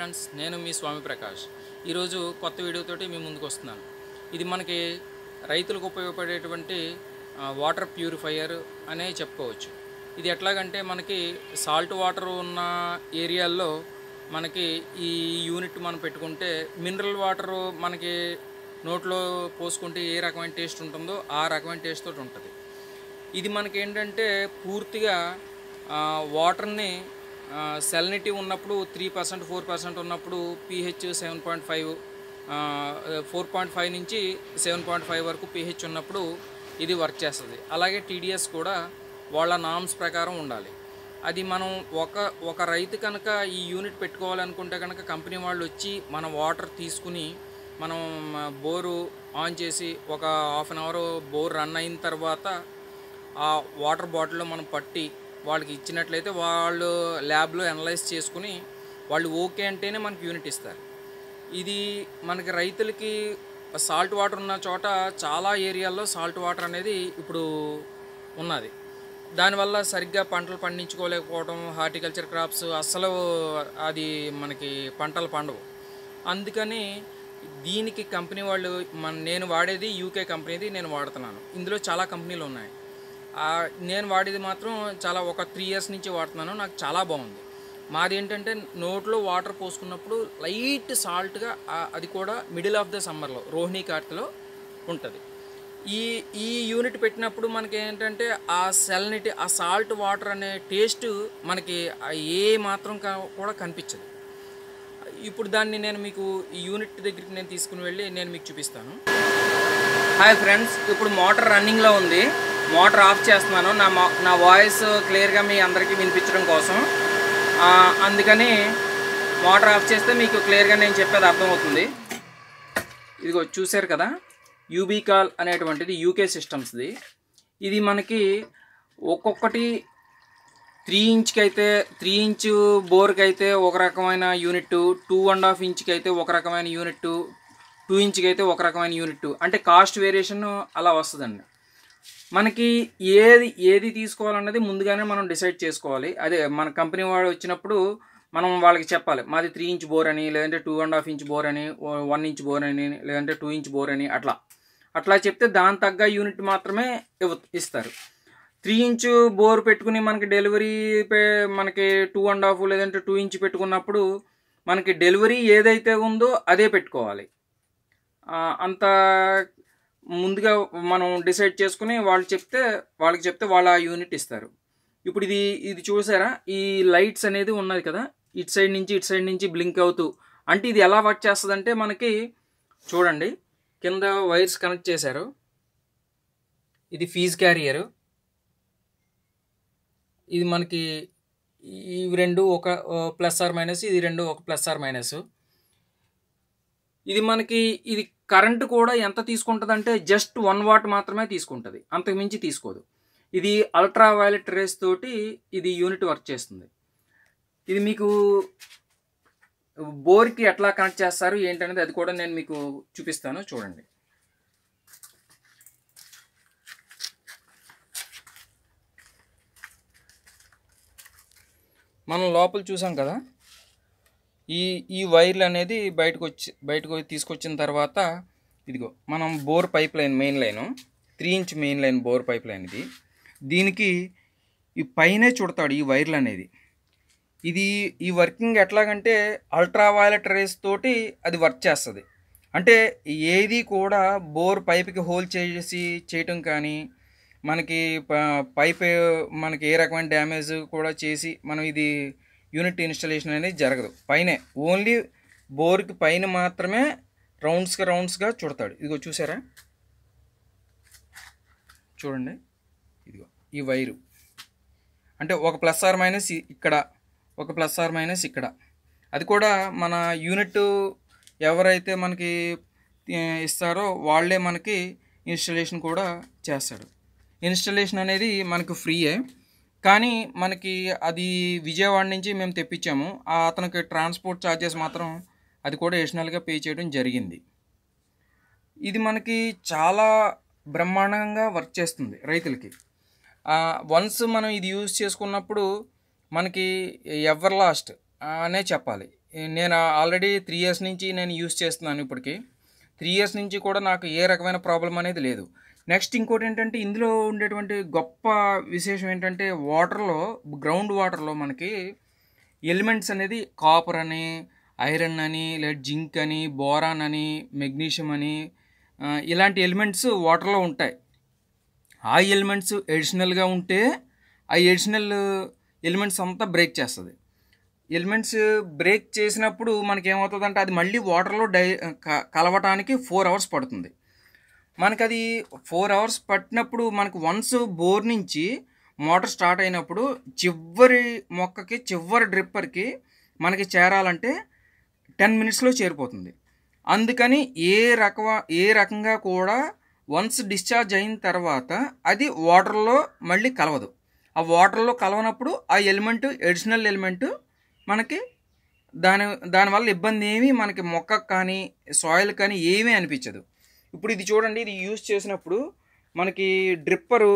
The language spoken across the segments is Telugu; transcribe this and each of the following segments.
ఫ్రెండ్స్ నేను మీ స్వామి ప్రకాష్ ఈరోజు కొత్త వీడియోతోటి మీ ముందుకు వస్తున్నాను ఇది మనకి రైతులకు ఉపయోగపడేటువంటి వాటర్ ప్యూరిఫైయర్ అనే చెప్పుకోవచ్చు ఇది ఎట్లాగంటే మనకి సాల్ట్ వాటర్ ఉన్న ఏరియాల్లో మనకి ఈ యూనిట్ మనం పెట్టుకుంటే మినరల్ వాటర్ మనకి నోట్లో పోసుకుంటే ఏ రకమైన టేస్ట్ ఉంటుందో ఆ రకమైన టేస్ట్ తోటి ఉంటుంది ఇది మనకి ఏంటంటే పూర్తిగా వాటర్ని సెలనిటీ ఉన్నప్పుడు త్రీ పర్సెంట్ ఫోర్ పర్సెంట్ ఉన్నప్పుడు pH seven point five four point five నుంచి సెవెన్ పాయింట్ ఫైవ్ వరకు పీహెచ్ ఉన్నప్పుడు ఇది వర్క్ చేస్తుంది అలాగే టీడీఎస్ కూడా వాళ్ళ నామ్స్ ప్రకారం ఉండాలి అది మనం ఒక ఒక రైతు కనుక ఈ యూనిట్ పెట్టుకోవాలనుకుంటే కనుక కంపెనీ వాళ్ళు వచ్చి మన వాటర్ తీసుకుని మనం బోరు ఆన్ చేసి ఒక half an hour bore run అయిన తర్వాత ఆ వాటర్ బాటిల్లో మనం పట్టి వాళ్ళకి ఇచ్చినట్లయితే వాళ్ళు ల్యాబ్లో అనలైజ్ చేసుకుని వాళ్ళు ఓకే అంటేనే మనకు యూనిట్ ఇస్తారు ఇది మనకి రైతులకి సాల్ట్ వాటర్ ఉన్న చోట చాలా ఏరియాల్లో సాల్ట్ వాటర్ అనేది ఇప్పుడు ఉన్నది దానివల్ల సరిగ్గా పంటలు పండించుకోలేకపోవడం హార్టికల్చర్ క్రాప్స్ అస్సలు అది మనకి పంటలు పండవు అందుకని దీనికి కంపెనీ వాళ్ళు మన నేను వాడేది యూకే కంపెనీది నేను వాడుతున్నాను ఇందులో చాలా కంపెనీలు ఉన్నాయి నేను వాడేది మాత్రం చాలా ఒక త్రీ ఇయర్స్ నుంచి వాడుతున్నాను నాకు చాలా బాగుంది మాది ఏంటంటే నోట్లో వాటర్ పోసుకున్నప్పుడు లైట్ సాల్ట్గా అది కూడా మిడిల్ ఆఫ్ ద సమ్మర్లో రోహిణి కార్తిలో ఉంటుంది ఈ ఈ యూనిట్ పెట్టినప్పుడు మనకి ఏంటంటే ఆ సెల్నిటి ఆ సాల్ట్ వాటర్ అనే టేస్ట్ మనకి ఏ మాత్రం కూడా కనిపించదు ఇప్పుడు దాన్ని నేను మీకు ఈ యూనిట్ దగ్గరికి నేను తీసుకుని వెళ్ళి నేను మీకు చూపిస్తాను హాయ్ ఫ్రెండ్స్ ఇప్పుడు మోటార్ రన్నింగ్లో ఉంది మోటార్ ఆఫ్ చేస్తున్నాను నా నా వాయిస్ క్లియర్గా మీ అందరికీ వినిపించడం కోసం అందుకని మోటార్ ఆఫ్ చేస్తే మీకు క్లియర్గా నేను చెప్పేది అర్థమవుతుంది ఇదిగో చూశారు కదా యూబీ కాల్ అనేటువంటిది యూకే సిస్టమ్స్ది ఇది మనకి ఒక్కొక్కటి త్రీ ఇంచ్కి అయితే త్రీ ఇంచ్ బోర్కి అయితే ఒక రకమైన యూనిట్ టూ అండ్ హాఫ్ ఇంచ్కి అయితే ఒక రకమైన యూనిట్ టూ ఇంచ్కి అయితే ఒక రకమైన యూనిట్ అంటే కాస్ట్ వేరియేషన్ అలా వస్తుందండి మనకి ఏది ఏది తీసుకోవాలన్నది ముందుగానే మనం డిసైడ్ చేసుకోవాలి అదే మన కంపెనీ వాడు వచ్చినప్పుడు మనం వాళ్ళకి చెప్పాలి మాది త్రీ ఇంచ్ బోర్ అని లేదంటే two and half inch bore అని వన్ ఇంచ్ బోర్ అని లేదంటే టూ ఇంచ్ బోర్ అని అట్లా అట్లా చెప్తే దాని తగ్గ యూనిట్ మాత్రమే ఇస్తారు త్రీ ఇంచ్ బోర్ పెట్టుకుని మనకి డెలివరీ మనకి టూ అండ్ హాఫ్ లేదంటే టూ ఇంచ్ పెట్టుకున్నప్పుడు మనకి డెలివరీ ఏదైతే ఉందో అదే పెట్టుకోవాలి అంత ముందుగా మనం డిసైడ్ చేసుకుని వాళ్ళు చెప్తే వాళ్ళకి చెప్తే వాళ్ళ యూనిట్ ఇస్తారు ఇప్పుడు ఇది ఇది చూసారా ఈ లైట్స్ అనేది ఉన్నది కదా ఇటు సైడ్ నుంచి ఇటు సైడ్ నుంచి బ్లింక్ అవుతూ అంటే ఇది ఎలా వర్క్ చేస్తుందంటే మనకి చూడండి కింద వైర్స్ కనెక్ట్ చేశారు ఇది ఫీజ్ క్యారియరు ఇది మనకి ఇవి రెండు ఒక ప్లస్ ఆర్ మైనస్ ఇది రెండు ఒక ప్లస్ ఆర్ మైనస్ ఇది మనకి ఇది కరెంట్ కూడా ఎంత తీసుకుంటుంది అంటే జస్ట్ వన్ వాట్ మాత్రమే తీసుకుంటుంది అంతకుమించి తీసుకోదు ఇది అల్ట్రా వైలెట్ రేస్ తోటి ఇది యూనిట్ వర్క్ చేస్తుంది ఇది మీకు బోర్కి ఎట్లా కనెక్ట్ చేస్తారు ఏంటనేది అది కూడా నేను మీకు చూపిస్తాను చూడండి మనం లోపల చూసాం కదా ఈ ఈ వైర్లు అనేది బయటకు వచ్చి బయటకు తీసుకొచ్చిన తర్వాత ఇదిగో మనం bore pipe line main line three inch main line bore pipe line ఇది దీనికి ఈ పైనే చుడతాడు ఈ వైర్లు అనేది ఇది ఈ వర్కింగ్ ఎట్లాగంటే అల్ట్రా వాయిలెట్ రేస్ తోటి అది వర్క్ చేస్తుంది అంటే ఏది కూడా బోర్ పైప్కి హోల్ చేసి చేయటం కానీ మనకి పైప్ మనకి ఏ రకమైన డ్యామేజ్ కూడా చేసి మనం ఇది యూనిట్ ఇన్స్టాలేషన్ అనేది జరగదు పైనే ఓన్లీ బోర్కి పైన మాత్రమే రౌండ్స్గా రౌండ్స్గా చుడతాడు ఇదిగో చూసారా చూడండి ఇదిగో ఈ వైరు అంటే ఒక ప్లస్ ఆర్ మైనస్ ఇక్కడ ఒక ప్లస్ ఆర్ మైనస్ ఇక్కడ అది కూడా మన యూనిట్ ఎవరైతే మనకి ఇస్తారో వాళ్ళే మనకి ఇన్స్టలేషన్ కూడా చేస్తాడు ఇన్స్టలేషన్ అనేది మనకు ఫ్రీయే కానీ మనకి అది విజయవాడ నుంచి మేము తెప్పించాము అతనికి ట్రాన్స్పోర్ట్ ఛార్జెస్ మాత్రం అది కూడా ఎడిషనల్గా పే చేయడం జరిగింది ఇది మనకి చాలా బ్రహ్మాండంగా వర్క్ చేస్తుంది రైతులకి వన్స్ మనం ఇది యూజ్ చేసుకున్నప్పుడు మనకి ఎవర్ లాస్ట్ అనే చెప్పాలి నేను ఆల్రెడీ త్రీ ఇయర్స్ నుంచి నేను యూజ్ చేస్తున్నాను ఇప్పటికీ త్రీ ఇయర్స్ నుంచి కూడా నాకు ఏ రకమైన ప్రాబ్లం అనేది లేదు నెక్స్ట్ ఇంకోటి ఏంటంటే ఇందులో ఉండేటువంటి గొప్ప విశేషం ఏంటంటే వాటర్లో గ్రౌండ్ వాటర్లో మనకి ఎలిమెంట్స్ అనేది కాపర్ అని ఐరన్ అని లేదా జింక్ అని బోరాన్ అని మెగ్నీషియం అని ఇలాంటి ఎలిమెంట్స్ వాటర్లో ఉంటాయి ఆ ఎలిమెంట్స్ ఎడిషనల్గా ఉంటే ఆ ఎడిషనల్ ఎలిమెంట్స్ అంతా బ్రేక్ చేస్తుంది ఎలిమెంట్స్ బ్రేక్ చేసినప్పుడు మనకేమవుతుందంటే అది మళ్ళీ వాటర్లో డై కలవటానికి ఫోర్ అవర్స్ పడుతుంది మనకు అది ఫోర్ అవర్స్ పట్టినప్పుడు మనకు వన్స్ బోర్ నుంచి మోటార్ స్టార్ట్ అయినప్పుడు చివరి మొక్కకి చివరి డ్రిప్పర్కి మనకి చేరాలంటే టెన్ మినిట్స్లో చేరిపోతుంది అందుకని ఏ రక ఏ రకంగా కూడా వన్స్ డిశ్చార్జ్ అయిన తర్వాత అది వాటర్లో మళ్ళీ కలవదు ఆ వాటర్లో కలవనప్పుడు ఆ ఎలిమెంట్ ఎడిషనల్ ఎలిమెంట్ మనకి దాని దానివల్ల ఇబ్బంది ఏమీ మనకి మొక్కకు కానీ సాయిల్ కానీ ఏమీ అనిపించదు ఇప్పుడు ఇది చూడండి ఇది యూజ్ చేసినప్పుడు మనకి డ్రిప్పరు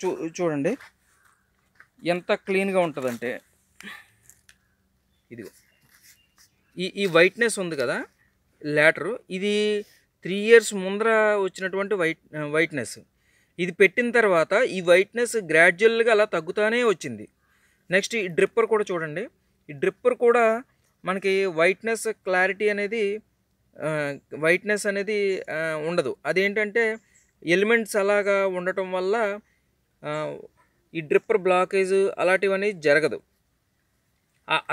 చూ చూడండి ఎంత క్లీన్గా ఉంటుందంటే ఇదిగో ఈ ఈ వైట్నెస్ ఉంది కదా లేటరు ఇది త్రీ ఇయర్స్ ముందర వచ్చినటువంటి వైట్ వైట్నెస్ ఇది పెట్టిన తర్వాత ఈ వైట్నెస్ గ్రాడ్యువల్గా అలా తగ్గుతానే వచ్చింది నెక్స్ట్ ఈ డ్రిప్పర్ కూడా చూడండి ఈ డ్రిప్పర్ కూడా మనకి వైట్నెస్ క్లారిటీ అనేది వైట్నెస్ అనేది ఉండదు అదేంటంటే ఎలిమెంట్స్ అలాగా ఉండటం వల్ల ఈ డ్రిప్పర్ బ్లాకేజ్ అలాంటివన్నీ జరగదు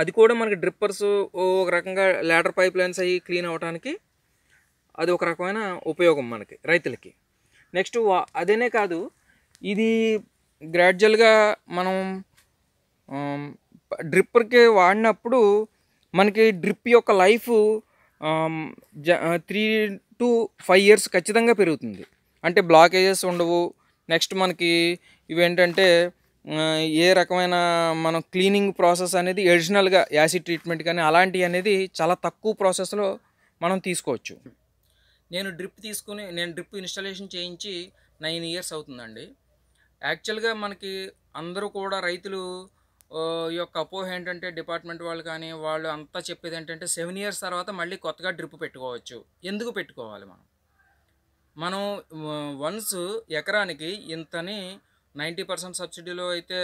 అది కూడా మనకి డ్రిప్పర్స్ ఒక రకంగా లేటర్ పైప్ లైన్స్ అవి క్లీన్ అవ్వడానికి అది ఒక రకమైన ఉపయోగం మనకి రైతులకి నెక్స్ట్ అదేనే కాదు ఇది గ్రాడ్యువల్గా మనం డ్రిప్పర్కి వాడినప్పుడు మనకి డ్రిప్ యొక్క life three to five years ఖచ్చితంగా పెరుగుతుంది అంటే బ్లాకేజెస్ ఉండవు నెక్స్ట్ మనకి ఇవేంటంటే ఏ రకమైన మనం క్లీనింగ్ ప్రాసెస్ అనేది ఎడిషనల్గా యాసిడ్ ట్రీట్మెంట్ కానీ అలాంటివి అనేది చాలా తక్కువ ప్రాసెస్లో మనం తీసుకోవచ్చు నేను డ్రిప్ తీసుకుని నేను డ్రిప్ ఇన్స్టాలేషన్ చేయించి నైన్ ఇయర్స్ అవుతుందండి యాక్చువల్గా మనకి అందరూ కూడా రైతులు ఈ యొక్క అపోహ ఏంటంటే డిపార్ట్మెంట్ వాళ్ళు కానీ వాళ్ళు అంతా చెప్పేది ఏంటంటే సెవెన్ ఇయర్స్ తర్వాత మళ్ళీ కొత్తగా డ్రిప్ పెట్టుకోవచ్చు ఎందుకు పెట్టుకోవాలి మనం మనం వన్స్ ఎకరానికి ఇంతని నైంటీ పర్సెంట్ సబ్సిడీలో అయితే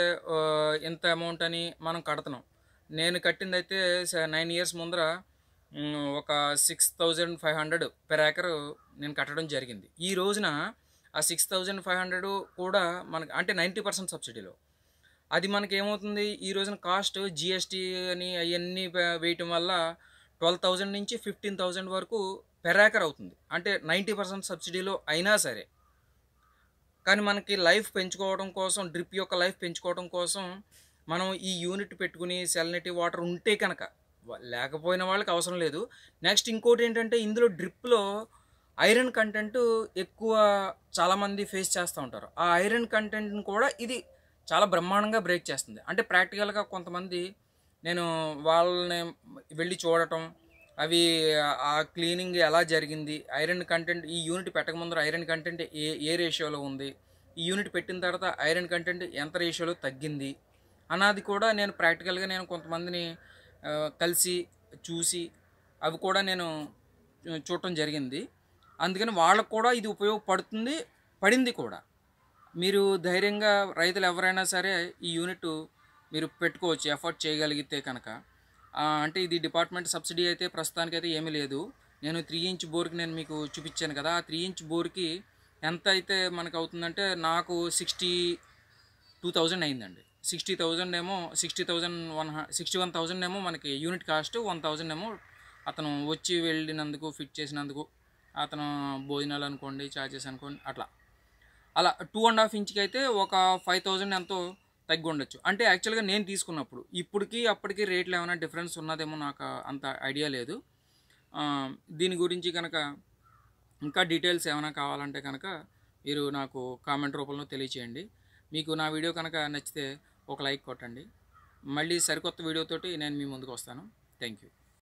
ఇంత అమౌంట్ అని మనం కడుతున్నాం నేను కట్టింది అయితే నైన్ ఇయర్స్ ముందర ఒక six thousand five hundred per acre నేను కట్టడం జరిగింది ఈ రోజున ఆ సిక్స్ థౌజండ్ ఫైవ్ హండ్రెడ్ కూడా మనకు అంటే నైంటీ పర్సెంట్ సబ్సిడీలో అది మనకి ఏమవుతుంది ఈ రోజున కాస్ట్ జిఎస్టీ అని అవన్నీ వేయటం వల్ల ట్వెల్వ్ థౌజండ్ నుంచి ఫిఫ్టీన్ థౌజండ్ వరకు పెరాకర్ అవుతుంది అంటే నైంటీ పర్సెంట్ సబ్సిడీలో అయినా సరే కానీ మనకి లైఫ్ పెంచుకోవడం కోసం డ్రిప్ యొక్క లైఫ్ పెంచుకోవడం కోసం మనం ఈ యూనిట్ పెట్టుకుని సెలనిటీ వాటర్ ఉంటే కనుక లేకపోయిన వాళ్ళకి అవసరం లేదు నెక్స్ట్ ఇంకోటి ఏంటంటే ఇందులో డ్రిప్లో ఐరన్ కంటెంట్ ఎక్కువ చాలామంది ఫేస్ చేస్తూ ఉంటారు ఆ ఐరన్ కంటెంట్ని కూడా ఇది చాలా బ్రహ్మాండంగా బ్రేక్ చేస్తుంది అంటే ప్రాక్టికల్గా కొంతమంది నేను వాళ్ళని వెళ్ళి చూడటం అవి ఆ క్లీనింగ్ ఎలా జరిగింది ఐరన్ కంటెంట్ ఈ యూనిట్ పెట్టకముందు ఐరన్ కంటెంట్ ఏ ఏ రేషియోలో ఉంది ఈ యూనిట్ పెట్టిన తర్వాత ఐరన్ కంటెంట్ ఎంత రేషియోలో తగ్గింది అన్నది కూడా నేను ప్రాక్టికల్గా నేను కొంతమందిని కలిసి చూసి అవి కూడా నేను చూడటం జరిగింది అందుకని వాళ్ళకు కూడా ఇది ఉపయోగపడుతుంది పడింది కూడా మీరు ధైర్యంగా రైతులు ఎవరైనా సరే ఈ యూనిట్ మీరు పెట్టుకోవచ్చు ఎఫర్ట్ చేయగలిగితే కనుక అంటే ఇది డిపార్ట్మెంట్ సబ్సిడీ అయితే ప్రస్తుతానికైతే ఏమీ లేదు నేను త్రీ ఇంచ్ బోర్కి నేను మీకు చూపించాను కదా ఆ త్రీ ఇంచ్ బోర్కి ఎంత అయితే మనకు అవుతుందంటే నాకు సిక్స్టీ టూ థౌజండ్ అయిందండి సిక్స్టీ థౌజండ్ ఏమో sixty thousand one sixty one thousand ఏమో మనకి యూనిట్ కాస్ట్ వన్ థౌజండ్ ఏమో అతను వచ్చి వెళ్ళినందుకు ఫిట్ చేసినందుకు అతను భోజనాలు అనుకోండి ఛార్జెస్ అనుకోండి అట్లా అలా టూ అండ్ హాఫ్ ఇంచ్కి అయితే ఒక ఫైవ్ థౌజండ్ ఎంతో తగ్గి ఉండొచ్చు అంటే యాక్చువల్గా నేను తీసుకున్నప్పుడు ఇప్పటికి అప్పటికి రేట్లు ఏమైనా డిఫరెన్స్ ఉన్నదేమో నాకు అంత ఐడియా లేదు దీని గురించి కనుక ఇంకా డీటెయిల్స్ ఏమైనా కావాలంటే కనుక మీరు నాకు కామెంట్ రూపంలో తెలియచేయండి మీకు నా వీడియో కనుక నచ్చితే ఒక లైక్ కొట్టండి మళ్ళీ సరికొత్త వీడియోతోటి నేను మీ ముందుకు వస్తాను థ్యాంక్ యూ